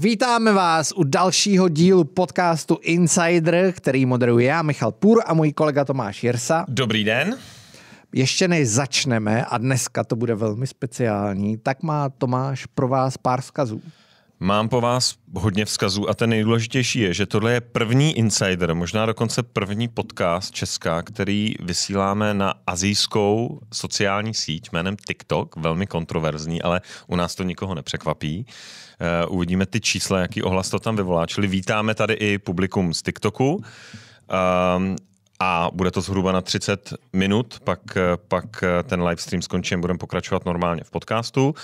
Vítáme vás u dalšího dílu podcastu Insider, který moderuje já, Michal Půr a můj kolega Tomáš Jirsa. Dobrý den. Ještě než začneme, a dneska to bude velmi speciální, tak má Tomáš pro vás pár vzkazů. Mám po vás hodně vzkazů a ten nejdůležitější je, že tohle je první insider, možná dokonce první podcast Česká, který vysíláme na azijskou sociální síť jménem TikTok, velmi kontroverzní, ale u nás to nikoho nepřekvapí. Eh, uvidíme ty čísla, jaký ohlas to tam vyvolá. Čili vítáme tady i publikum z TikToku. Ehm, a bude to zhruba na 30 minut, pak, eh, pak eh, ten livestream skončím, budeme pokračovat normálně v podcastu.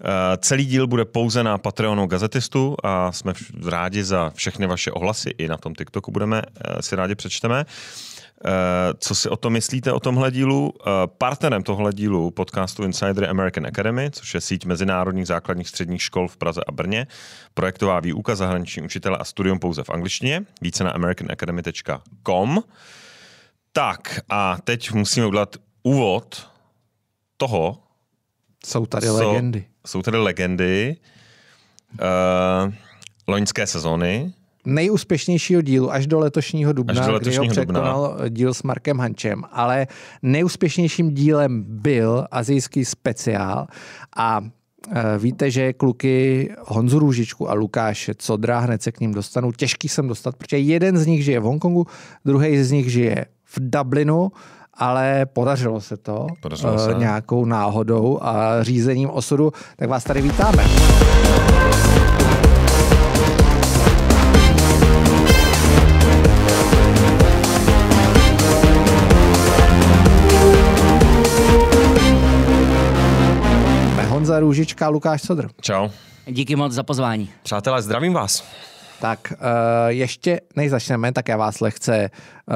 Eh, celý díl bude pouze na Patreonu Gazetistu a jsme rádi za všechny vaše ohlasy, i na tom TikToku budeme si rádi přečteme. Co si o tom myslíte, o tomhle dílu? Partnerem tohle dílu podcastu Insider American Academy, což je síť mezinárodních základních středních škol v Praze a Brně, projektová výuka zahraniční učitele a studium pouze v angličtině, více na americanacademy.com. Tak a teď musíme udělat úvod toho. Jsou tady co, legendy. Jsou tady legendy uh, loňské sezony. Nejúspěšnějšího dílu až do letošního dubna, až do letošního kdy ho překonal dubna. Eh, díl s Markem Hančem. Ale nejúspěšnějším dílem byl azijský speciál a eh, Víte, že kluky Honzu Růžičku a Lukáše Codra, hned se k ním dostanou. těžký jsem dostat, protože jeden z nich žije v Hongkongu, druhý z nich žije v Dublinu, ale podařilo se to podařilo eh, se. nějakou náhodou a řízením osudu, tak vás tady vítáme. Honza Růžička Lukáš Sodr. Čau. Díky moc za pozvání. Přátelé, zdravím vás. Tak eh, ještě než začneme, tak já vás lehce eh,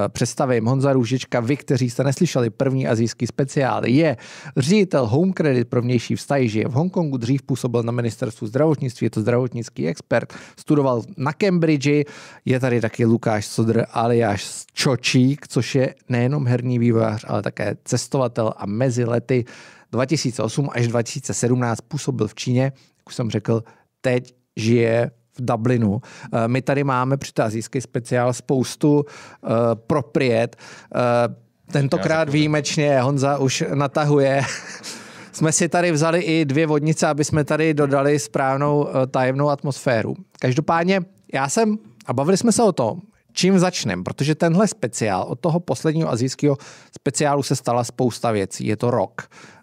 představím. Honza Růžička, vy, kteří jste neslyšeli první azijský speciál, je ředitel Home Credit pro vnější vztahy, žije v Hongkongu, dřív působil na ministerstvu zdravotnictví, je to zdravotnický expert, studoval na Cambridge, je tady taky Lukáš Sodr alias Čočík, což je nejenom herní vývojář, ale také cestovatel a mezi lety 2008 až 2017 působil v Číně, jak už jsem řekl, teď žije v Dublinu. Eh, my tady máme při Azijský speciál spoustu eh, propriet. Eh, tentokrát výjimečně Honza už natahuje. jsme si tady vzali i dvě vodnice, aby jsme tady dodali správnou tajemnou atmosféru. Každopádně já jsem, a bavili jsme se o tom, čím začneme, protože tenhle speciál, od toho posledního azijského speciálu se stala spousta věcí. Je to rok.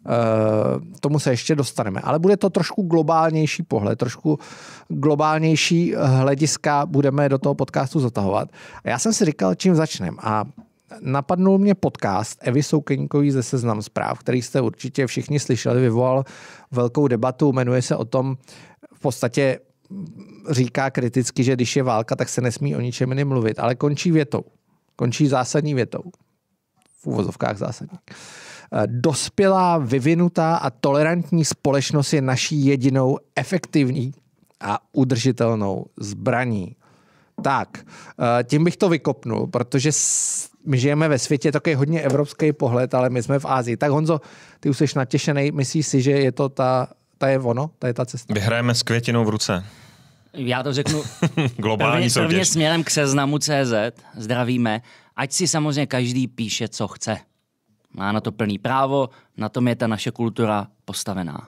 Eh, tomu se ještě dostaneme. Ale bude to trošku globálnější pohled, trošku globálnější hlediska budeme do toho podcastu zatahovat. A já jsem si říkal, čím začneme. A napadnul mě podcast Evy Soukeníkový ze Seznam zpráv, který jste určitě všichni slyšeli, vyvolal velkou debatu, jmenuje se o tom v podstatě říká kriticky, že když je válka, tak se nesmí o ničem jiným mluvit, ale končí větou. Končí zásadní větou. V úvozovkách zásadní. Uh, Dospělá, vyvinutá a tolerantní společnost je naší jedinou efektivní a udržitelnou zbraní. Tak, eh, tím bych to vykopnul, protože my žijeme ve světě takový hodně evropský pohled, ale my jsme v Ázii. Tak Honzo, ty už jsi natěšený, myslíš si, že je to ta, ta je ono, ta je ta cesta? Vyhrajeme s květinou v ruce. Já to řeknu globální prvně, prvně směrem k seznamu CZ, zdravíme, ať si samozřejmě každý píše, co chce. Má na to plný právo, na tom je ta naše kultura postavená.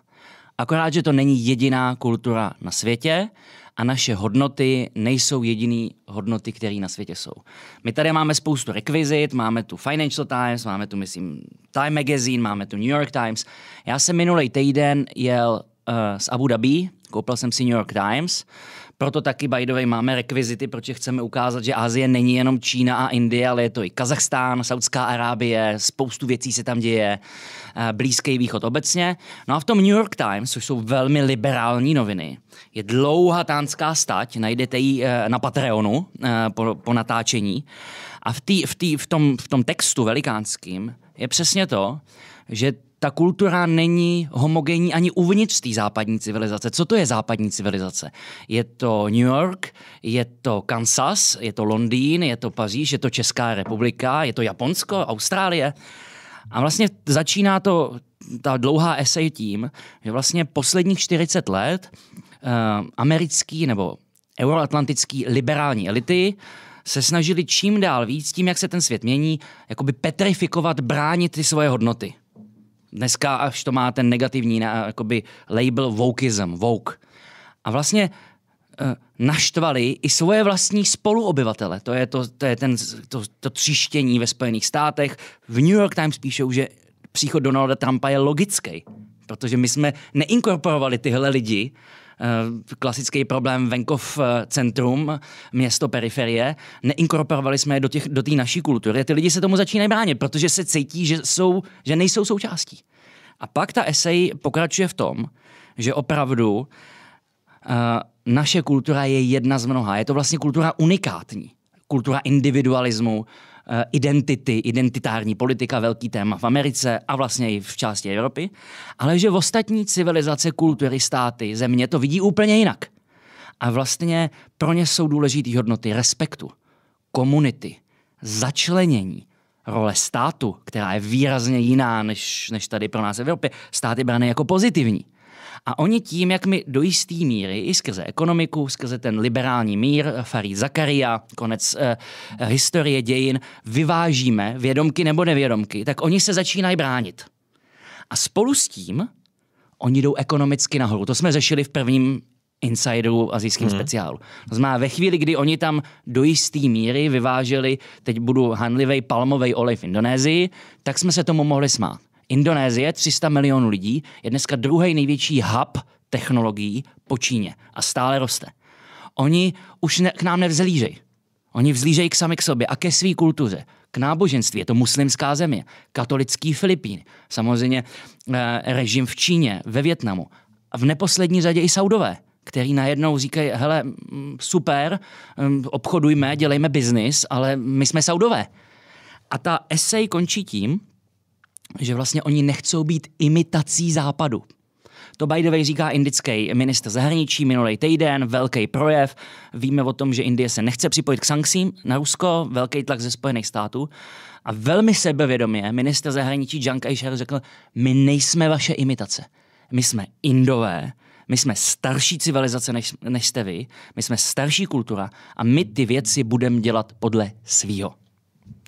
Akorát, že to není jediná kultura na světě a naše hodnoty nejsou jediný hodnoty, které na světě jsou. My tady máme spoustu rekvizit, máme tu Financial Times, máme tu, myslím, Time Magazine, máme tu New York Times. Já jsem minulý týden jel uh, z Abu Dhabi, koupil jsem si New York Times, proto taky, by the way, máme rekvizity, protože chceme ukázat, že Asie není jenom Čína a Indie, ale je to i Kazachstán, Saudská Arábie, spoustu věcí se tam děje, eh, Blízký východ obecně. No a v tom New York Times, což jsou velmi liberální noviny, je dlouhá tánská stať, najdete ji eh, na Patreonu eh, po, po natáčení. A v, tý, v, tý, v, tom, v tom textu velikánským je přesně to, že ta kultura není homogenní ani uvnitř té západní civilizace. Co to je západní civilizace? Je to New York, je to Kansas, je to Londýn, je to Paříž, je to Česká republika, je to Japonsko, Austrálie. A vlastně začíná to ta dlouhá esej tím, že vlastně posledních 40 let eh, americký nebo euroatlantický liberální elity se snažili čím dál víc, tím, jak se ten svět mění, jakoby petrifikovat, bránit ty svoje hodnoty dneska až to má ten negativní na, jakoby label wokeism, woke. A vlastně eh, naštvali i svoje vlastní spoluobyvatele. To je, to, to, je ten, to, to tříštění ve Spojených státech. V New York Times píšou, že příchod Donalda Trumpa je logický, protože my jsme neinkorporovali tyhle lidi Eh, klasický problém venkov eh, centrum, město periferie. Neinkorporovali jsme je do té do naší kultury. Ty lidi se tomu začínají bránit, protože se cítí, že, jsou, že nejsou součástí. A pak ta esej pokračuje v tom, že opravdu uh, naše kultura je jedna z mnoha. Je to vlastně kultura unikátní. Kultura individualismu, Eh, identity, identitární politika, velký téma v Americe a vlastně i v části Evropy, ale že v ostatní civilizace, kultury, státy, země to vidí úplně jinak. A vlastně pro ně jsou důležité hodnoty respektu, komunity, začlenění, role státu, která je výrazně jiná než, než tady pro nás v Evropě. Stát je jako pozitivní. A oni tím, jak my do jisté míry, i skrze ekonomiku, skrze ten liberální mír, Farid Zakaria, konec eh, eh, historie dějin, vyvážíme vědomky nebo nevědomky, tak oni se začínají bránit. A spolu s tím oni jdou ekonomicky nahoru. To jsme řešili v prvním insideru azijským hmm. speciálu. To znamená, ve chvíli, kdy oni tam do jisté míry vyváželi, teď budu hanlivej palmový olej v Indonésii, tak jsme se tomu mohli smát. Indonésie, 300 milionů lidí, je dneska druhý největší hub technologií po Číně a stále roste. Oni už ne, k nám nevzlížejí. Oni vzlížejí k sami k sobě a ke své kultuře, k náboženství. Je to muslimská země, katolický Filipíny, samozřejmě eh, režim v Číně, ve Větnamu a v neposlední řadě i Saudové který najednou říkají, hele, mm, super, mm, obchodujme, dělejme biznis, ale my jsme Saudové. A ta esej končí tím, že vlastně oni nechcou být imitací západu. To by the way říká indický ministr zahraničí minulý týden, velký projev. Víme o tom, že Indie se nechce připojit k sankcím na Rusko, velký tlak ze Spojených států. A velmi sebevědomě minister zahraničí Jan Kajšer řekl, my nejsme vaše imitace. My jsme Indové, my jsme starší civilizace než, než jste vy, my jsme starší kultura a my ty věci budeme dělat podle svýho.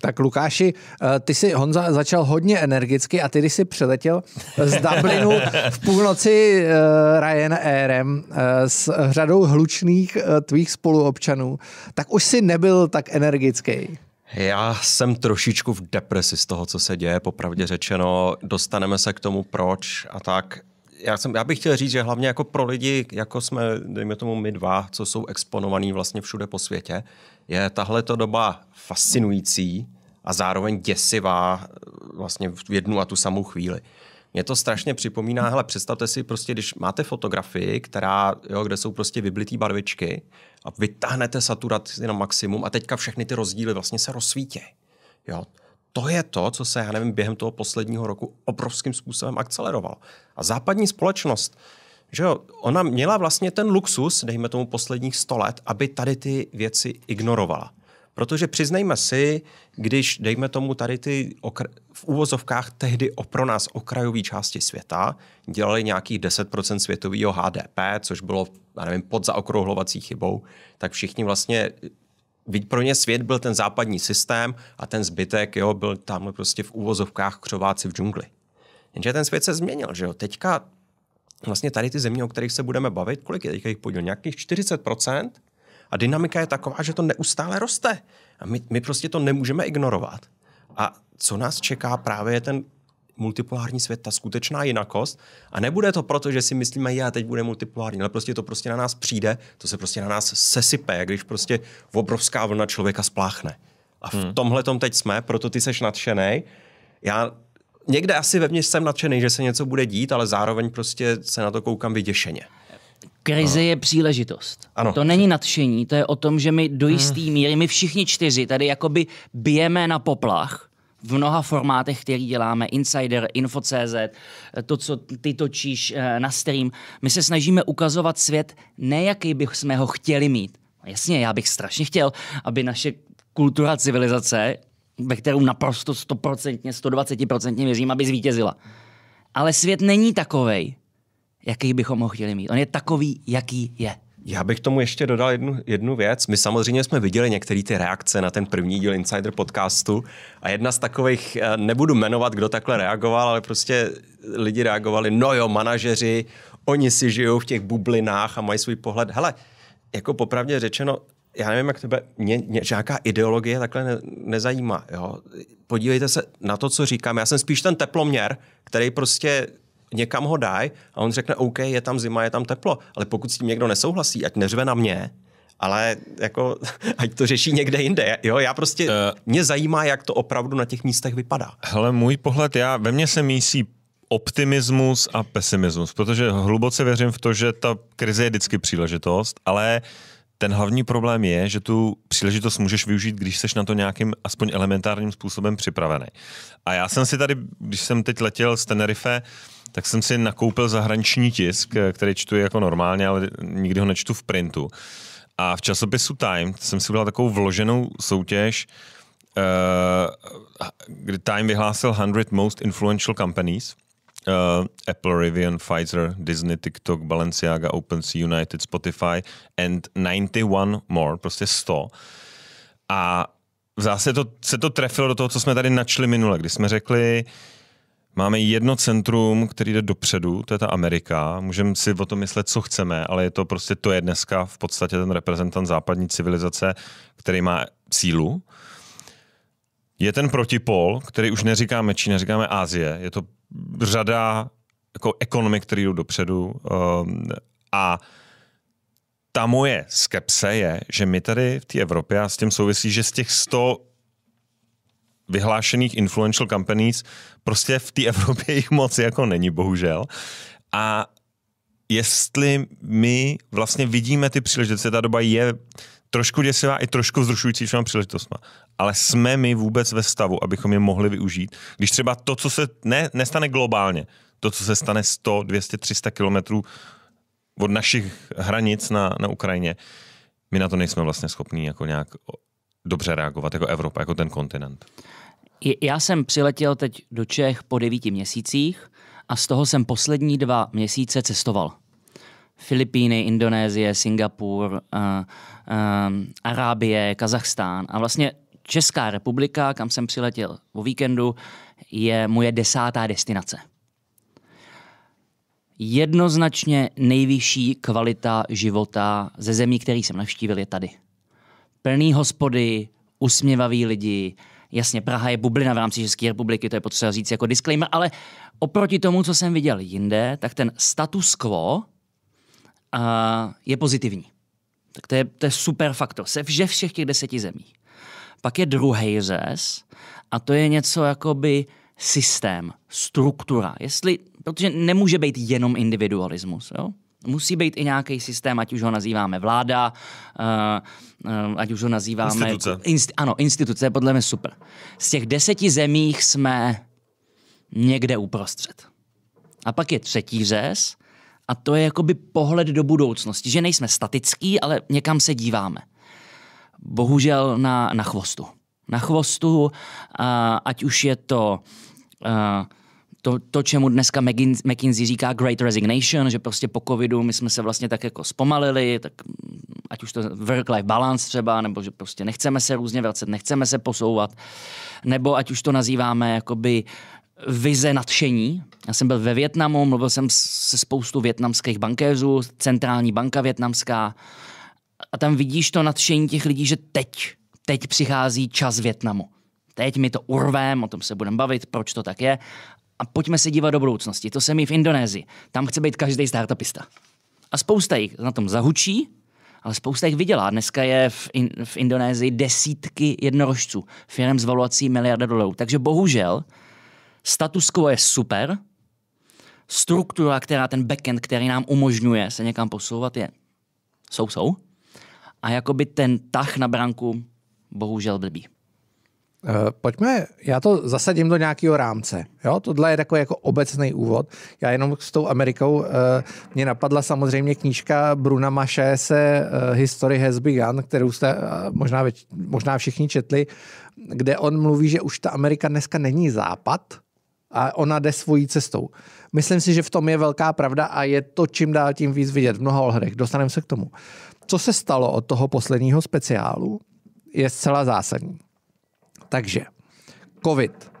Tak Lukáši, eh, ty si Honza začal hodně energicky a ty, když si přeletěl z Dublinu v půlnoci eh, Ryanairem eh, s řadou hlučných tvých spoluobčanů, tak už si nebyl tak energický. Já jsem trošičku v depresi z toho, co se děje, popravdě řečeno. Dostaneme se k tomu, proč a tak já, jsem, já bych chtěl říct, že hlavně jako pro lidi, jako jsme, dejme tomu my dva, co jsou exponovaní vlastně všude po světě, je tahle doba fascinující, a zároveň děsivá eh, vlastně v jednu a tu samou chvíli. Mě to strašně připomíná, hele, představte si prostě, když máte fotografii, která, jo, kde jsou prostě vyblitý barvičky a vytáhnete saturaci na maximum a teďka všechny ty rozdíly vlastně se rozsvítí. Jo, to je to, co se, já nevím, během toho posledního roku obrovským způsobem akcelerovalo. A západní společnost, že jo, ona měla vlastně ten luxus, dejme tomu posledních 100 let, aby tady ty věci ignorovala. Protože přiznejme si, když, dejme tomu, tady ty okra- v úvozovkách tehdy o pro nás okrajové části světa dělali nějakých 10% světového HDP, což bylo, já nevím, pod zaokrouhlovací chybou, tak všichni vlastně pro ně svět byl ten západní systém a ten zbytek jo, byl tam prostě v úvozovkách křováci v džungli. Jenže ten svět se změnil, že jo? Teďka vlastně tady ty země, o kterých se budeme bavit, kolik je teďka jich podíl? Nějakých 40 a dynamika je taková, že to neustále roste. A my, my prostě to nemůžeme ignorovat. A co nás čeká právě je ten multipolární svět, ta skutečná jinakost. A nebude to proto, že si myslíme, já teď bude multipolární, ale prostě to prostě na nás přijde, to se prostě na nás sesype, když prostě obrovská vlna člověka spláchne. A v hmm. tomhle tom teď jsme, proto ty seš nadšený. Já někde asi ve mně jsem nadšený, že se něco bude dít, ale zároveň prostě se na to koukám vyděšeně. Krize je příležitost. Ano. To není nadšení, to je o tom, že my do hmm. jisté míry, my všichni čtyři tady jakoby bijeme na poplach v mnoha formátech, který děláme, Insider, Info.cz, to, co ty točíš eh, na stream. My se snažíme ukazovat svět ne, jaký bychom ho chtěli mít. No jasně, já bych strašně chtěl, aby naše kultura civilizace, ve kterou naprosto 100%, 120% věřím, aby zvítězila. Ale svět není takovej jaký bychom ho chtěli mít. On je takový, jaký je. Já bych tomu ještě dodal jednu, jednu věc. My samozřejmě jsme viděli některé ty reakce na ten první díl Insider podcastu a jedna z takových, eh, nebudu jmenovat, kdo takhle reagoval, ale prostě lidi reagovali, no jo, manažeři, oni si žijou v těch bublinách a mají svůj pohled. Hele, jako popravdě řečeno, já nevím, jak tebe, mě, mě žádná ideologie takhle ne, nezajímá. Jo? Podívejte se na to, co říkám. Já jsem spíš ten teploměr, který prostě někam ho daj a on řekne, OK, je tam zima, je tam teplo, ale pokud s tím někdo nesouhlasí, ať neřve na mě, ale jako, ať to řeší někde jinde. Jo, já prostě, uh, mě zajímá, jak to opravdu na těch místech vypadá. Hele, můj pohled, já, ve mně se mísí optimismus a pesimismus, protože hluboce věřím v to, že ta krize je vždycky příležitost, ale ten hlavní problém je, že tu příležitost můžeš využít, když seš na to nějakým aspoň elementárním způsobem připravený. A já jsem si tady, když jsem teď letěl z Tenerife, uh, tak jsem si nakoupil zahraniční tisk, eh, který čtu jako normálně, ale nikdy ho nečtu v printu. A v časopisu Time jsem si udělal takovou vloženou soutěž, eh, kdy Time vyhlásil 100 Most Influential Companies. Uh, Apple, Rivian, Pfizer, Disney, TikTok, Balenciaga, OpenSea, United, Spotify and 91 more, prostě 100. A v zase to, se to trefilo do toho, co jsme tady načli minule, kdy jsme řekli, uh, Máme jedno centrum, který jde dopředu, to je ta Amerika. Můžeme si o tom myslet, co chceme, ale je to prostě, to je dneska v podstatě ten reprezentant západní civilizace, který má sílu. Je ten protipol, který už neříkáme Čína, říkáme Asie. Je to řada jako ekonomik, které jdou dopředu. Um, a ta moje skepse je, že my tady v té Evropě, a s tím souvisí, že z těch 100 vyhlášených influential companies prostě v té Evropě jich moc jako není, bohužel. A jestli my vlastně vidíme ty příležitosti, ta doba je trošku děsivá i trošku vzrušující všema příležitostma. Ale jsme my vůbec ve stavu, abychom je mohli využít, když třeba to, co se ne, nestane globálně, to, co se stane 100, 200, 300 kilometrů od našich hranic na, na Ukrajině, my na to nejsme vlastně schopní jako nějak dobře reagovat jako Evropa, jako ten kontinent? Já jsem přiletěl teď do Čech po devíti měsících a z toho jsem poslední dva měsíce cestoval. Filipíny, Indonésie, Singapur, uh, uh, Arábie, Kazachstán. A vlastně Česká republika, kam jsem přiletěl o víkendu, je moje desátá destinace. Jednoznačně nejvyšší kvalita života ze zemí, který jsem navštívil, je tady – plný hospody, usměvaví lidi. Jasně, Praha je bublina v rámci České republiky, to je potřeba říct jako disclaimer, ale oproti tomu, co jsem viděl jinde, tak ten status quo uh, je pozitivní. Tak to je, to je super faktor, se vže všech těch deseti zemí. Pak je druhý řez a to je něco jakoby systém, struktura. Jestli, protože nemůže být jenom individualismus. Jo? musí být i nějaký systém, ať už ho nazýváme vláda, eh, eh, ať už ho nazýváme... Instituce. Inst, ano, instituce, podle mě super. Z těch deseti zemích jsme někde uprostřed. A pak je třetí řez, a to je jakoby pohled do budoucnosti, že nejsme statický, ale někam se díváme. Bohužel na, na chvostu. Na chvostu, eh, ať už je to to, to, čemu dneska McKinsey říká Great Resignation, že prostě po covidu my jsme se vlastně tak jako zpomalili, tak mm, ať už to work-life balance třeba, nebo že prostě nechceme se různě vracet, nechceme se posouvat, nebo ať už to nazýváme jakoby vize nadšení. Já jsem byl ve Větnamu, mluvil jsem se spoustu větnamských bankéřů, centrální banka větnamská, a tam vidíš to nadšení těch lidí, že teď, teď přichází čas Větnamu. Teď mi to urvem, o tom se budeme bavit, proč to tak je, a pojďme se dívat do budoucnosti. To se mi v Indonésii. Tam chce být každý startupista. A spousta jich na tom zahučí, ale spousta jich vydělá. Dneska je v, in, v Indonésii desítky jednorožců, firm s valuací miliarda dolarů. Takže bohužel status quo je super, struktura, která ten backend, který nám umožňuje se někam posouvat, je jsou, jsou. A jakoby ten tah na branku bohužel blbý. Eh, pojďme, já to zasadím do nějakého rámce. Jo? Tohle je takový jako obecný úvod. Já jenom s tou Amerikou eh, mě napadla samozřejmě knížka Bruna se eh, History has begun, kterou jste možná, možná všichni četli, kde on mluví, že už ta Amerika dneska není západ, a ona jde svojí cestou. Myslím si, že v tom je velká pravda a je to čím dál tím víc vidět v mnoha ohledech. Dostaneme se k tomu. Co se stalo od toho posledního speciálu, je zcela zásadní. Takže COVID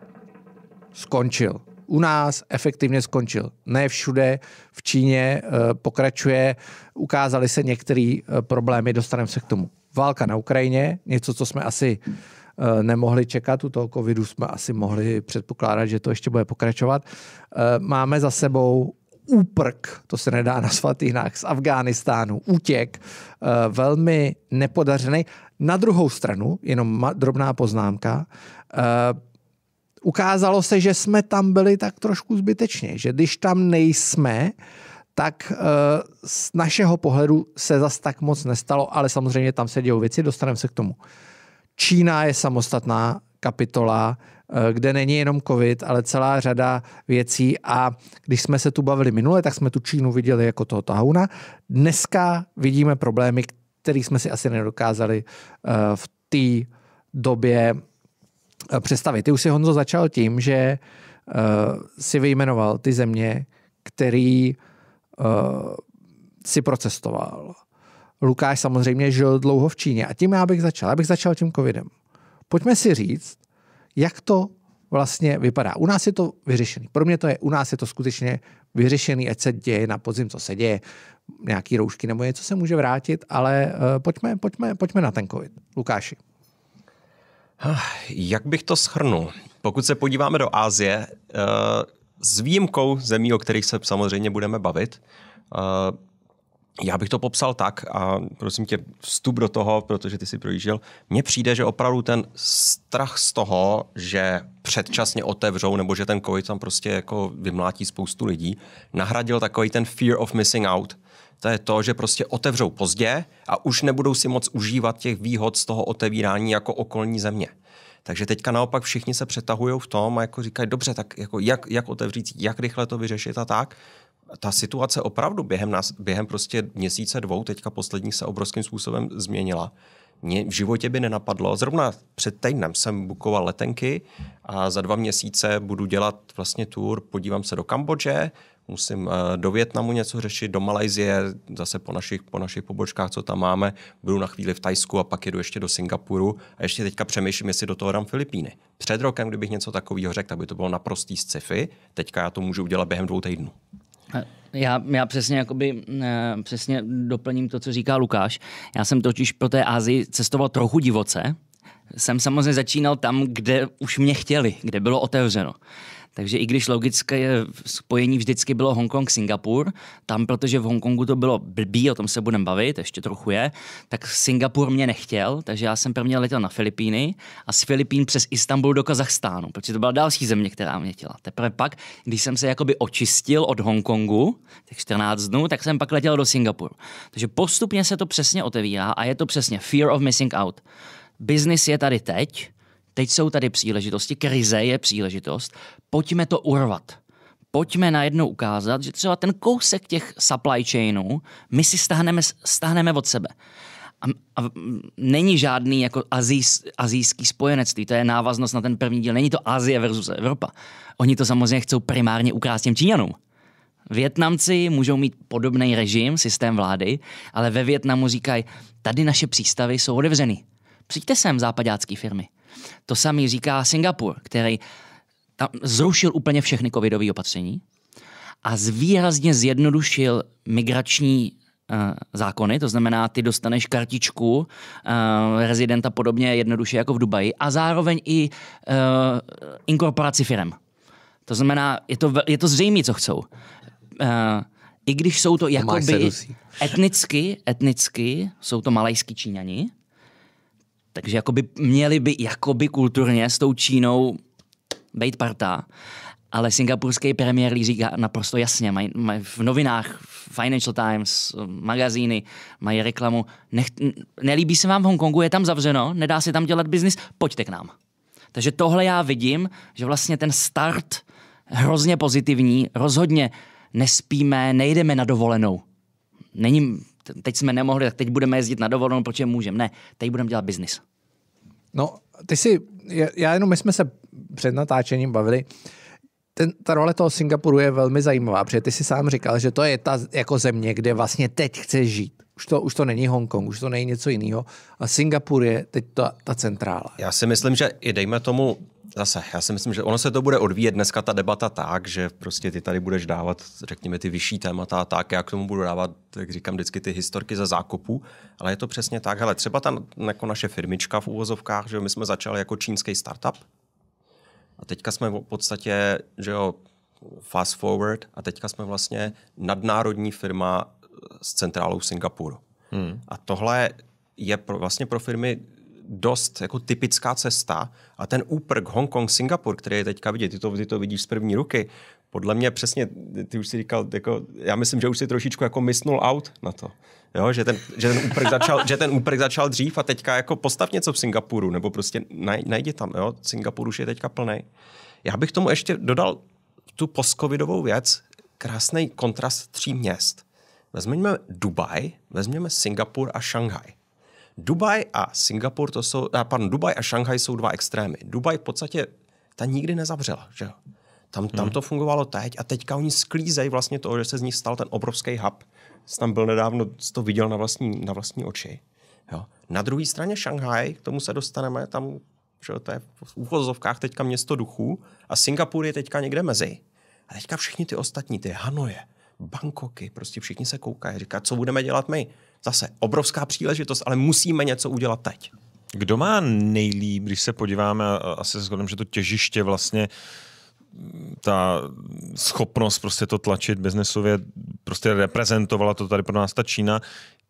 skončil. U nás efektivně skončil. Ne všude, v Číně eh, pokračuje, ukázaly se některé eh, problémy, dostaneme se k tomu. Válka na Ukrajině, něco, co jsme asi eh, nemohli čekat. U toho covidu jsme asi mohli předpokládat, že to ještě bude pokračovat. Máme za sebou úprk, to se nedá na svatýnách, z Afghánistánu, útěk, eh, velmi nepodařený. Na druhou stranu, jenom drobná poznámka, eh, ukázalo se, že jsme tam byli tak trošku zbytečně, že když tam nejsme, tak eh, z našeho pohledu se zas tak moc nestalo, ale samozřejmě tam se dějou věci, dostaneme se k tomu. Čína je samostatná kapitola, eh, kde není jenom COVID, ale celá řada věcí. A když jsme se tu bavili minule, tak jsme tu Čínu viděli jako toho tahouna. Dneska vidíme problémy, které jsme si asi nedokázali eh, v té době eh, představit. Ty už si Honzo začal tím, že si vyjmenoval ty země, který si procestoval. Lukáš samozřejmě žil dlouho v Číně. A tím já bych začal. Já bych začal tím covidem. Pojďme si říct, jak to vlastně vypadá. U nás je to vyřešený. Pro mě to je, u nás je to skutečně vyřešený, ať se děje na podzim, co se děje, nějaký roušky nebo něco se může vrátit, ale eh, pojďme, pojďme, pojďme na ten covid. Lukáši. Ah, jak bych to schrnul? Pokud se podíváme do Ázie, eh, s výjimkou zemí, o kterých se samozřejmě budeme bavit, eh, já bych to popsal tak a prosím tě, vstup do toho, protože ty si projížděl. Mně přijde, že opravdu ten strach z toho, že předčasně otevřou nebo že ten covid tam prostě jako vymlátí spoustu lidí, nahradil takový ten fear of missing out. To je to, že prostě otevřou pozdě a už nebudou si moc užívat těch výhod z toho otevírání jako okolní země. Takže teďka naopak všichni se přetahují v tom a jako říkají, dobře, tak jako jak, jak otevřít, jak rychle to vyřešit a tak ta situace opravdu během, nás, během prostě měsíce, dvou, teďka posledních se obrovským způsobem změnila. Mě v životě by nenapadlo. Zrovna před týdnem jsem bukoval letenky a za dva měsíce budu dělat vlastně tour, podívám se do Kambodže, musím eh, do Větnamu něco řešit, do Malajzie, zase po našich, po našich pobočkách, co tam máme, budu na chvíli v Tajsku a pak jedu ještě do Singapuru a ještě teďka přemýšlím, jestli do toho dám Filipíny. Před rokem, kdybych něco takového řekl, tak by to bylo naprostý sci-fi, teďka já to můžu udělat během dvou týdnů. Eh, já, já přesně, jakoby, eh, přesně doplním to, co říká Lukáš. Já jsem totiž pro té Ázii cestoval trochu divoce. Jsem samozřejmě začínal tam, kde už mě chtěli, kde bylo otevřeno. Takže i když logické spojení vždycky bylo Hongkong-Singapur, tam, protože v Hongkongu to bylo blbý, o tom se budeme bavit, ještě trochu je, tak Singapur mě nechtěl, takže já jsem prvně letěl na Filipíny a z Filipín přes Istanbul do Kazachstánu, protože to byla další země, která mě chtěla. Teprve pak, když jsem se jakoby očistil od Hongkongu, těch 14 dnů, tak jsem pak letěl do Singapuru. Takže postupně se to přesně otevírá a je to přesně fear of missing out. Business je tady teď, Teď jsou tady příležitosti, krize je příležitost, pojďme to urvat pojďme najednou ukázat, že třeba ten kousek těch supply chainů my si stáhneme, stáhneme od sebe. A, a není žádný jako azijs, azijský spojenectví, to je návaznost na ten první díl. Není to Asie versus Evropa. Oni to samozřejmě chcou primárně ukrást těm Číňanům. Větnamci můžou mít podobný režim, systém vlády, ale ve Větnamu říkají, tady naše přístavy jsou odevřeny. Přijďte sem, západácké firmy. To samý říká Singapur, který tam zrušil úplně všechny covidové opatření a zvýrazně zjednodušil migrační uh, zákony, to znamená, ty dostaneš kartičku uh, rezidenta podobně jednoduše jako v Dubaji a zároveň i uh, inkorporaci firm. To znamená, je to, je to zřejmé, co chcou. Uh, I když jsou to jakoby etnicky, etnicky jsou to malajský Číňani, takže jakoby měli by jakoby kulturně s tou Čínou být partá. Ale singapurský premiér Lee říká naprosto jasně, maj, maj, v novinách, Financial Times, magazíny mají reklamu, nech, nelíbí se vám v Hongkongu, je tam zavřeno, nedá se tam dělat biznis, pojďte k nám. Takže tohle já vidím, že vlastně ten start hrozně pozitivní, rozhodně nespíme, nejdeme na dovolenou. Není teď jsme nemohli, tak teď budeme jezdit na dovolenou, protože můžeme. Ne, teď budeme dělat biznis. No, ty si, já jenom, my jsme se před natáčením bavili, ten, ta role toho Singapuru je velmi zajímavá, protože ty si sám říkal, že to je ta jako země, kde vlastně teď chce žít. Už to, už to není Hongkong, už to není něco jiného. A Singapur je teď ta, ta centrála. Já si myslím, že i dejme tomu zase, já si myslím, že ono se to bude odvíjet dneska ta debata tak, že prostě ty tady budeš dávat, řekněme, ty vyšší témata tak, já k tomu budu dávat, jak říkám, vždycky ty historky za zákopu, ale je to přesně tak, hele, třeba ta jako naše firmička v úvozovkách, že my jsme začali jako čínský startup a teďka jsme v podstatě, že jo, fast forward a teďka jsme vlastně nadnárodní firma s centrálou Singapuru. Hmm. A tohle je pro, vlastně pro firmy dost jako typická cesta a ten úprk Hongkong-Singapur, který je teďka vidět, ty to, ty to vidíš z první ruky, podle mě přesně, ty už si říkal, jako, já myslím, že už si trošičku jako mysnul out na to. Jo, že ten, že ten, úprk začal, že ten úprk začal dřív a teďka jako postav něco v Singapuru, nebo prostě naj, najdi tam, jo, Singapur už je teďka plný. Já bych tomu ještě dodal tu postcovidovou věc, krásný kontrast tří měst. Vezměme Dubaj, vezměme Singapur a Šanghaj. Dubaj a Singapur, to jsou, pardon, Dubaj a Šanghaj jsou dva extrémy. Dubaj v podstatě ta nikdy nezavřela, že tam, tam hmm. to fungovalo teď a teďka oni sklízejí vlastně to, že se z nich stal ten obrovský hub. Jsi tam byl nedávno, jsi to viděl na vlastní, na vlastní oči. Jo. Na druhé straně Šanghaj, k tomu se dostaneme, tam že to je v úvozovkách teďka město duchů a Singapur je teďka někde mezi. A teďka všichni ty ostatní, ty Hanoje, Bangkoky, prostě všichni se koukají, říkají, co budeme dělat my? zase obrovská příležitost, ale musíme něco udělat teď. Kdo má nejlíp, když se podíváme, asi se shodneme, že to těžiště vlastně ta schopnost prostě to tlačit biznesově, prostě reprezentovala to tady pro nás ta Čína.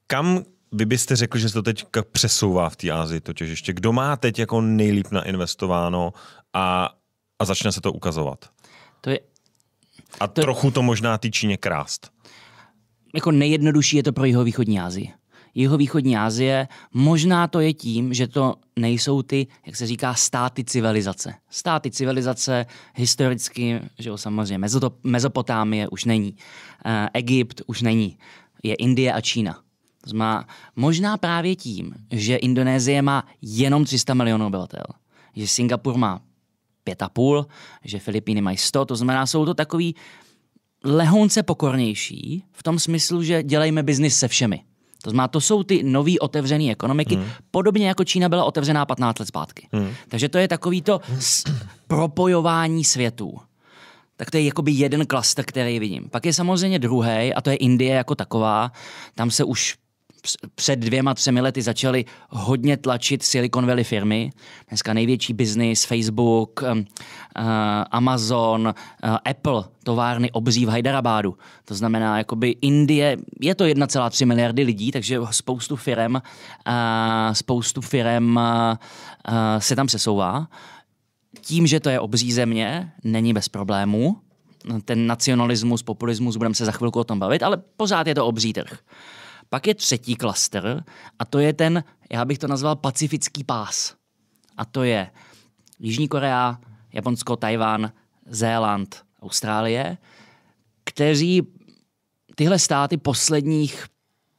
Kam vy byste řekl, že se to teď přesouvá v té Ázii, to těžiště? Kdo má teď jako nejlíp nainvestováno a, a začne se to ukazovat? To je... A to... trochu to možná ty Číně krást jako nejjednodušší je to pro jeho východní Asii. Jeho východní Asie, možná to je tím, že to nejsou ty, jak se říká, státy civilizace. Státy civilizace historicky, že jo, samozřejmě, Mezopotámie už není, eh, Egypt už není, je Indie a Čína. To znamená, možná právě tím, že Indonésie má jenom 300 milionů obyvatel, že Singapur má pět a půl, že Filipíny mají 100, to znamená, jsou to takový lehonce pokornější v tom smyslu, že dělejme biznis se všemi. To znamená, to jsou ty nový otevřené ekonomiky, hmm. podobně jako Čína byla otevřená 15 let zpátky. Hmm. Takže to je takový to propojování světů. Tak to je jakoby jeden klaster, který vidím. Pak je samozřejmě druhý, a to je Indie jako taková. Tam se už před dvěma, třemi lety začaly hodně tlačit Silicon Valley firmy. Dneska největší biznis, Facebook, um, uh, Amazon, uh, Apple, továrny obří v Hyderabádu. To znamená, jakoby Indie, je to 1,3 miliardy lidí, takže spoustu firm, uh, spoustu firm se tam přesouvá. Tím, že to je obří země, není bez problémů. Ten nacionalismus, populismus, budeme se za chvilku o tom bavit, ale pořád je to obří trh. Pak je třetí klaster a to je ten, já bych to nazval pacifický pás. A to je Jižní Korea, Japonsko, Tajván, Zéland, Austrálie, kteří tyhle státy posledních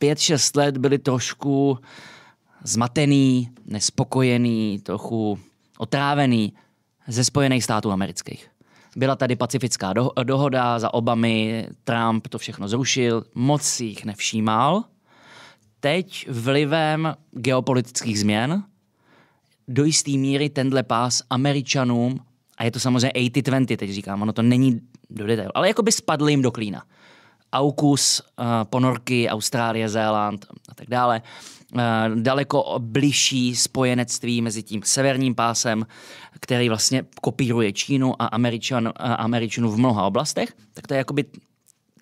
5-6 let byly trošku zmatený, nespokojený, trochu otrávený ze Spojených států amerických. Byla tady pacifická dohoda za Obamy, Trump to všechno zrušil, moc si jich nevšímal – teď vlivem geopolitických změn do jisté míry tenhle pás Američanům, a je to samozřejmě 80-20, teď říkám, ono to není do detailu, ale jako by spadly jim do klína. Aukus, uh, ponorky, Austrálie, Zéland a tak dále. Uh, daleko bližší spojenectví mezi tím severním pásem, který vlastně kopíruje Čínu a Američan, uh, v mnoha oblastech, tak to je jakoby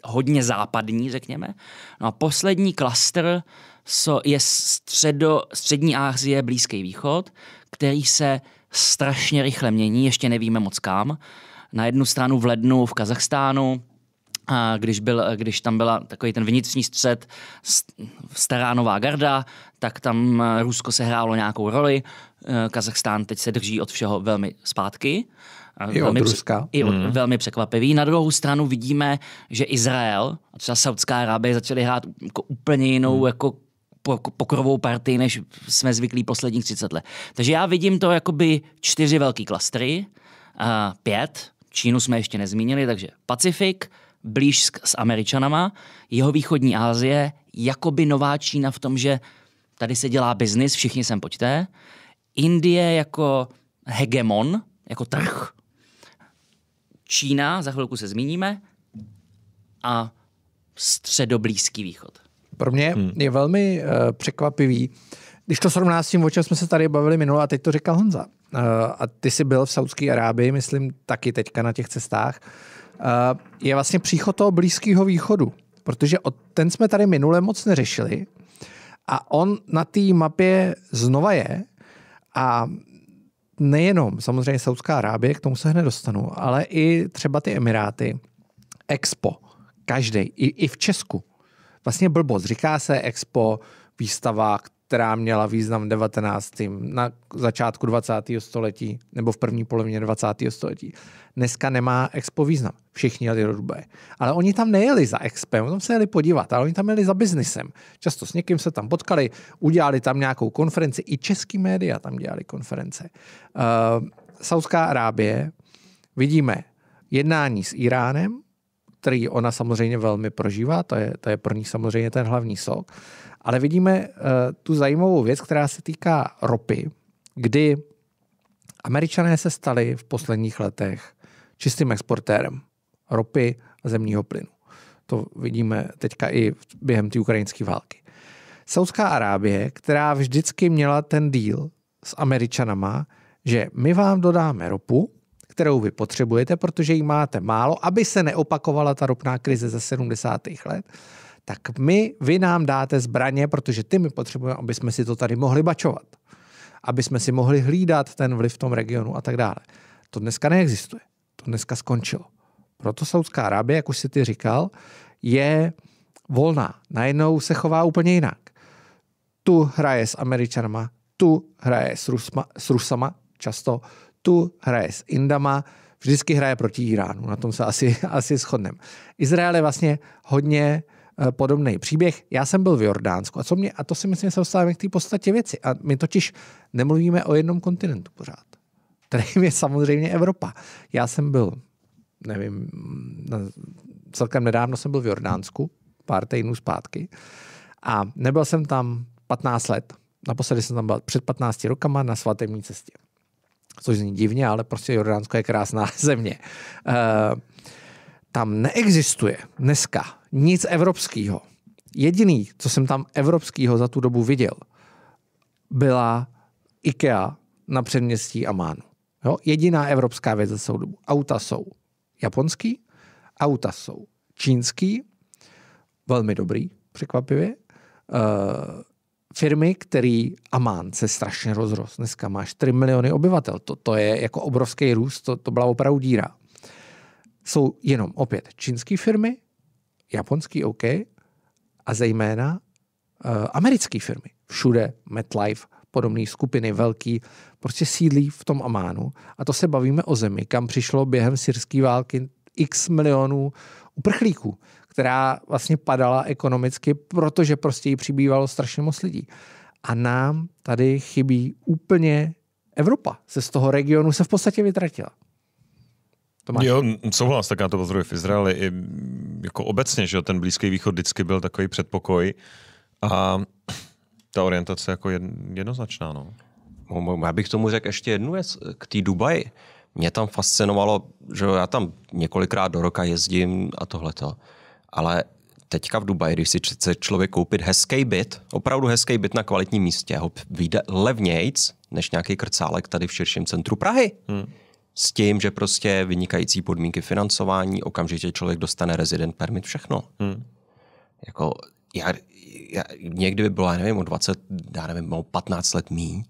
hodně západní, řekněme. No a poslední klaster so je středo, střední Ázie, Blízký východ, který se strašně rychle mění, ještě nevíme moc kam. Na jednu stranu v lednu v Kazachstánu, a když, byl, když tam byla takový ten vnitřní střed stará nová garda, tak tam e, Rusko se hrálo nějakou roli. E, Kazachstán teď se drží od všeho velmi zpátky. I velmi, od Ruska. I od, mm. velmi překvapivý. Na druhou stranu vidíme, že Izrael a třeba Saudská Arábie začaly hrát jako úplně jinou mm. jako pokrovou partii, než jsme zvyklí posledních 30 let. Takže já vidím to jakoby čtyři velký klastry, a pět, Čínu jsme ještě nezmínili, takže Pacifik, blíž s, Američanama, jeho východní jako jakoby nová Čína v tom, že tady se dělá biznis, všichni sem pojďte. Indie jako hegemon, jako trh. Čína, za chvilku se zmíníme, a středoblízký východ pro mě hmm. je velmi uh, překvapivý, když to srovná s tím, o čem jsme se tady bavili minule, a teď to říkal Honza. Uh, a ty jsi byl v Saudské Arábii, myslím, taky teďka na těch cestách. Uh, je vlastně příchod toho Blízkého východu, protože od, ten jsme tady minule moc neřešili a on na té mapě znova je a nejenom samozřejmě Saudská Arábie, k tomu se hned dostanu, ale i třeba ty Emiráty, Expo, každý, i, i v Česku vlastně blbost. Říká se Expo výstava, která měla význam v 19. na začátku 20. století nebo v první polovině 20. století. Dneska nemá expo význam. Všichni jeli do Dubaje. Ale oni tam nejeli za Expo, tam se jeli podívat, ale oni tam jeli za biznisem. Často s někým se tam potkali, udělali tam nějakou konferenci, i český média tam dělali konference. Uh, Saudská Arábie, vidíme jednání s Iránem, který ona samozřejmě velmi prožívá, to je, to je pro ní samozřejmě ten hlavní sok. Ale vidíme uh, tu zajímavou věc, která se týká ropy, kdy američané se stali v posledních letech čistým exportérem ropy a zemního plynu. To vidíme teďka i během té ukrajinské války. Saudská Arábie, která vždycky měla ten díl s američanama, že my vám dodáme ropu, kterou vy potřebujete, protože jí máte málo, aby se neopakovala ta ropná krize ze 70. let, tak my, vy nám dáte zbraně, protože ty my potřebujeme, aby jsme si to tady mohli bačovat. Aby jsme si mohli hlídat ten vliv v tom regionu a tak dále. To dneska neexistuje. To dneska skončilo. Proto Saudská Arábie, jak už si ty říkal, je volná. Najednou se chová úplně jinak. Tu hraje s Američanama, tu hraje s, Rusma, s Rusama často, tu hraje s Indama, vždycky hraje proti Iránu. Na tom se asi, asi shodneme. Izrael je vlastně hodně eh, podobný příběh. Já jsem byl v Jordánsku a, co mě, a to si myslím, že se dostáváme k té podstatě věci. A my totiž nemluvíme o jednom kontinentu pořád. Tady je samozřejmě Evropa. Já jsem byl, nevím, celkem nedávno jsem byl v Jordánsku, pár týdnů zpátky. A nebyl jsem tam 15 let. Naposledy jsem tam byl před 15 rokama na svatémní cestě což zní divně, ale prostě Jordánsko je krásná země. E, tam neexistuje dneska nic evropského. Jediný, co jsem tam evropského za tu dobu viděl, byla IKEA na předměstí Amánu. Jo? Jediná evropská věc za celou dobu. Auta jsou japonský, auta jsou čínský, velmi dobrý, překvapivě. E, firmy, který Amán se strašně rozrost. Dneska má 4 miliony obyvatel. To, to je jako obrovský růst, to, to byla opravdu díra. Jsou jenom opět čínské firmy, japonský OK a zejména uh, eh, americké firmy. Všude MetLife, podobné skupiny velký, prostě sídlí v tom Amánu. A to se bavíme o zemi, kam přišlo během syrské války x milionů uprchlíků, která vlastně padala ekonomicky, protože prostě jí přibývalo strašně moc lidí. A nám tady chybí úplně Evropa. Se z toho regionu se v podstatě vytratila. Tomáš. Jo, souhlas, tak já to pozoruji v Izraeli. I jako obecně, že ten Blízký východ vždycky byl takový předpokoj a ta orientace jako jednoznačná. No. Já bych tomu řekl ještě jednu věc k té Dubaji mě tam fascinovalo, že já tam několikrát do roka jezdím a tohleto. Ale teďka v Dubaji, když si chce člověk koupit hezký byt, opravdu hezký byt na kvalitním místě, ho vyjde levnějc než nějaký krcálek tady v širším centru Prahy. Hmm. S tím, že prostě vynikající podmínky financování, okamžitě člověk dostane resident permit, všechno. Hmm. Jako já, já, někdy by bylo, já nevím, o 20, já nevím, o 15 let míň,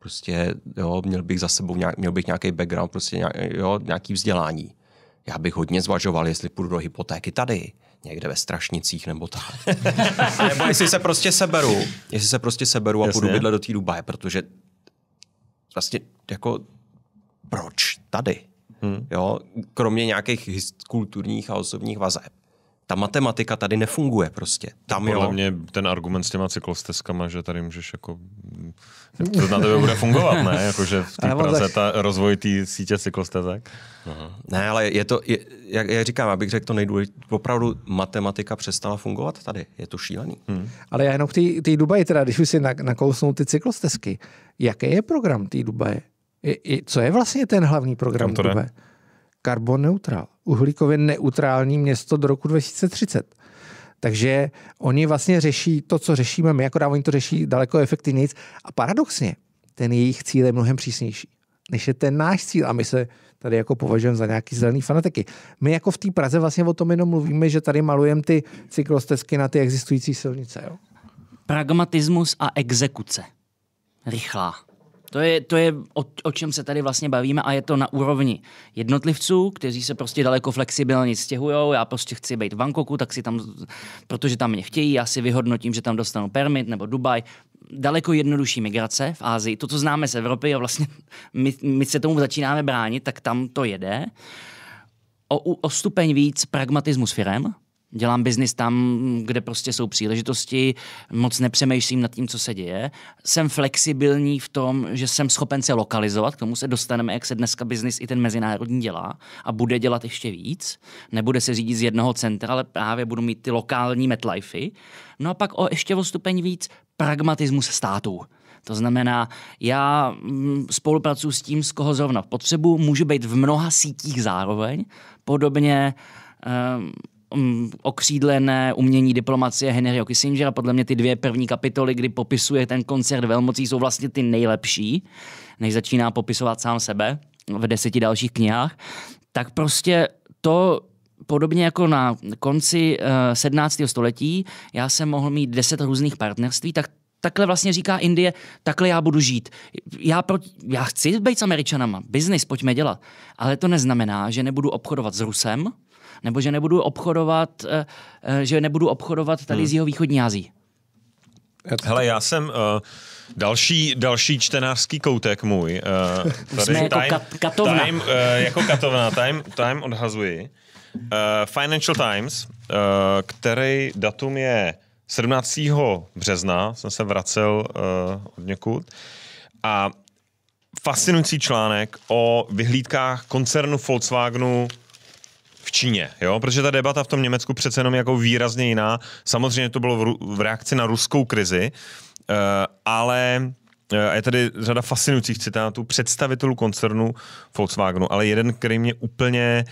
Prostě jo, měl bych za sebou nějak, měl bych nějaký background, prostě nějak, jo, nějaký vzdělání. Já bych hodně zvažoval, jestli půjdu do hypotéky tady, někde ve Strašnicích nebo tak. nebo jestli se prostě seberu, jestli se prostě seberu a Jasně. půjdu bydlet do té Dubaje, protože vlastně jako proč tady? Hmm. Jo, kromě nějakých kulturních a osobních vazeb ta matematika tady nefunguje prostě. Tam Podle jo. mě ten argument s těma cyklostezkama, že tady můžeš jako... To na tebe bude fungovat, ne? že v té Praze ta rozvoj té sítě cyklostezek. Aha. Ne, ale je to, je, jak já říkám, abych řekl to nejdůležitější, opravdu matematika přestala fungovat tady. Je to šílený. Hmm. Ale já jenom k té Dubaji, teda, když už si nakousnou ty cyklostezky, jaký je program té Dubaje? Je, je, co je vlastně ten hlavní program Dubaje? Carbon neutral uhlíkově neutrální město do roku 2030. Takže oni vlastně řeší to, co řešíme my, akorát oni to řeší daleko efektivněji. A paradoxně, ten jejich cíl je mnohem přísnější, než je ten náš cíl. A my se tady jako považujeme za nějaký zelený fanatiky. My jako v té Praze vlastně o tom jenom mluvíme, že tady malujeme ty cyklostezky na ty existující silnice. Jo? Pragmatismus a exekuce. Rychlá. To je, to je o, o čem se tady vlastně bavíme a je to na úrovni jednotlivců, kteří se prostě daleko flexibilně stěhují. Já prostě chci být v Bangkoku, tak si tam, protože tam mě chtějí, já si vyhodnotím, že tam dostanu permit nebo Dubaj. Daleko jednodušší migrace v Ázii. To, co známe z Evropy a vlastně my, my se tomu začínáme bránit, tak tam to jede. O, o stupeň víc pragmatismus firem, Dělám biznis tam, kde prostě jsou příležitosti, moc nepřemýšlím nad tím, co se děje. Jsem flexibilní v tom, že jsem schopen se lokalizovat, k tomu se dostaneme, jak se dneska biznis i ten mezinárodní dělá a bude dělat ještě víc. Nebude se řídit z jednoho centra, ale právě budu mít ty lokální metlifey. No a pak o ještě o stupeň víc pragmatismus států. To znamená, já mm, spolupracuji s tím, z koho zrovna potřebu, můžu být v mnoha sítích zároveň, podobně um, um, okřídlené umění diplomacie Henryho Kissingera. Podle mě ty dvě první kapitoly, kdy popisuje ten koncert velmocí, jsou vlastně ty nejlepší, než začíná popisovat sám sebe v deseti dalších knihách. Tak prostě to, podobně jako na konci 17. Eh, století, já jsem mohl mít deset různých partnerství, tak takhle vlastně říká Indie, takhle já budu žít. Já, pro, já chci být s Američanama, biznis pojďme dělat, ale to neznamená, že nebudu obchodovat s Rusem, nebo že nebudu obchodovat, eh, eh, že nebudu obchodovat tady hmm. z jeho východní Azí. Hele, já jsem uh, další, další čtenářský koutek můj. Uh, tady Jsme jako time, jako kat, katovna. Time, uh, jako katovna, time, time odhazuji. Uh, Financial Times, uh, který datum je 17. března, jsem se vracel uh, od někud. A fascinující článek o vyhlídkách koncernu Volkswagenu Číně, jo? protože ta debata v tom Německu přece jenom jako výrazně jiná. Samozřejmě to bylo v, ru- v reakci na ruskou krizi, uh, ale eh, je tady řada fascinujících citátů představitelů koncernu Volkswagenu, ale jeden, který mě úplně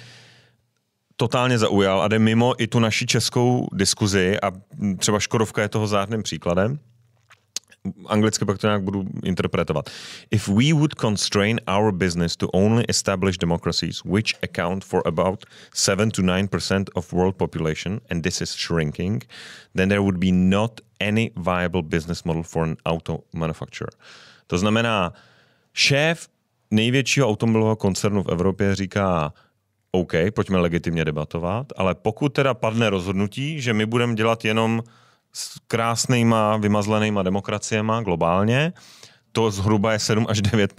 totálně zaujal a jde mimo i tu naši českou diskuzi a třeba Škodovka je toho zářným příkladem anglicky pak to nějak budu interpretovat. If we would constrain our business to only establish democracies which account for about 7 to 9% of world population, and this is shrinking, then there would be not any viable business model for an auto manufacturer. To znamená, šéf největšího automobilového koncernu v Evropě říká, OK, pojďme legitimně debatovat, ale pokud teda padne rozhodnutí, že my budeme dělat jenom s krásnýma vymazlenýma demokraciema globálně, to zhruba je 7 až 9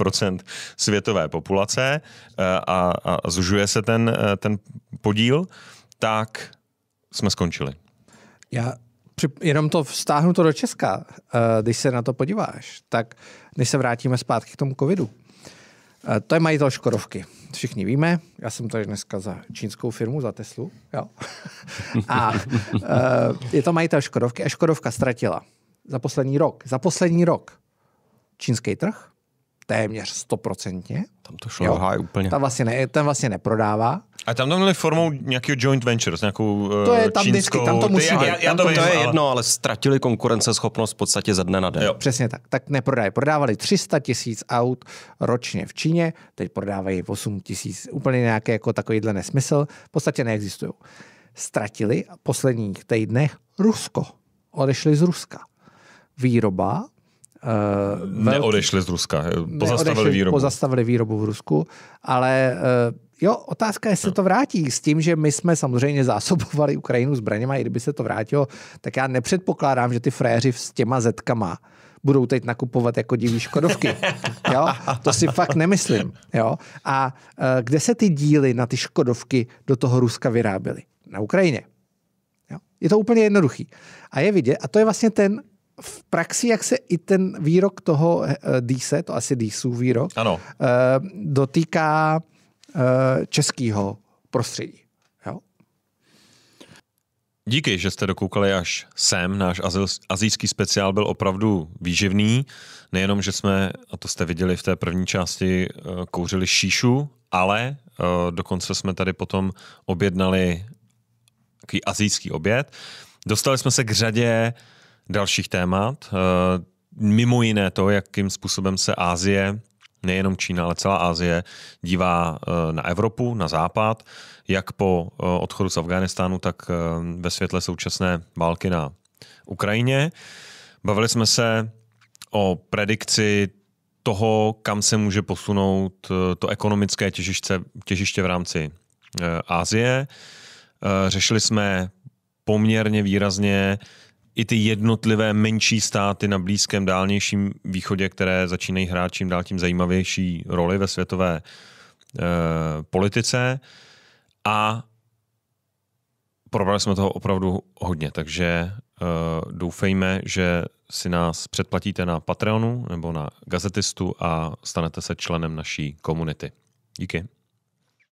světové populace eh, a, a zužuje se ten, eh, ten podíl, tak jsme skončili. Já jenom to vstáhnu to do Česka, eh, když se na to podíváš, tak když se vrátíme zpátky k tomu covidu, Eh, to je majitel Škodovky. Všichni víme, já jsem tady dneska za čínskou firmu, za Teslu. Jo. A eh, je to majitel Škodovky a Škodovka ztratila za poslední rok, za poslední rok čínský trh, téměř stoprocentně. Tam to šlo jo. úplně. Tam vlastně, ne, ten vlastně neprodává, a tam to měli formou nějakého joint venture s nějakou uh, To je tam čínskou, vždycky, tam to musí být. Já, já to, to, to je ale... jedno, ale ztratili konkurenceschopnost v podstatě ze dne na den. Jo. Přesně tak. Tak neprodají. Prodávali 300 tisíc aut ročně v Číně, teď prodávají 8 tisíc. Úplně nějaký jako takovýhle nesmysl. V podstatě neexistují. Ztratili v posledních týdnech Rusko. Odešli z Ruska. Výroba Uh, velký... Neodešli z Ruska, pozastavili výrobu. Pozastavili výrobu v Rusku, ale uh, Jo, otázka, jestli no. to vrátí s tím, že my jsme samozřejmě zásobovali Ukrajinu zbraněma, i kdyby se to vrátilo, tak já nepředpokládám, že ty fréři s těma zetkama budou teď nakupovat jako divý škodovky. Jo? To si fakt nemyslím. Jo? A e, kde se ty díly na ty škodovky do toho Ruska vyráběly? Na Ukrajině. Jo? Je to úplně jednoduchý. A je vidět, a to je vlastně ten v praxi, jak se i ten výrok toho Dýse, e, e, to asi Dýsův výrok, ano. dotýká Eh, českého prostředí. Jo? Díky, že jste dokoukali až sem. Náš azijský speciál byl opravdu výživný. Nejenom, že jsme, a to jste viděli v té první části, eh, kouřili šíšu, ale eh, dokonce jsme tady potom objednali takový azijský oběd. Dostali jsme se k řadě dalších témat, mimo jiné to, jakým způsobem se Ázie nejenom Čína, ale celá Asie dívá eh, na Evropu, na západ, jak po eh, odchodu z Afghánistánu, tak eh, ve světle současné války na Ukrajině. Bavili jsme se o predikci toho, kam se může posunout to ekonomické těžiště, těžiště v rámci Asie. Řešili jsme poměrně výrazně i ty jednotlivé menší státy na blízkém dálnějším východě, které začínají hrát čím dál tím zajímavější roli ve světové e, politice. A probrali jsme toho opravdu hodně, takže e, doufejme, že si nás předplatíte na Patreonu nebo na Gazetistu a stanete se členem naší komunity. Díky.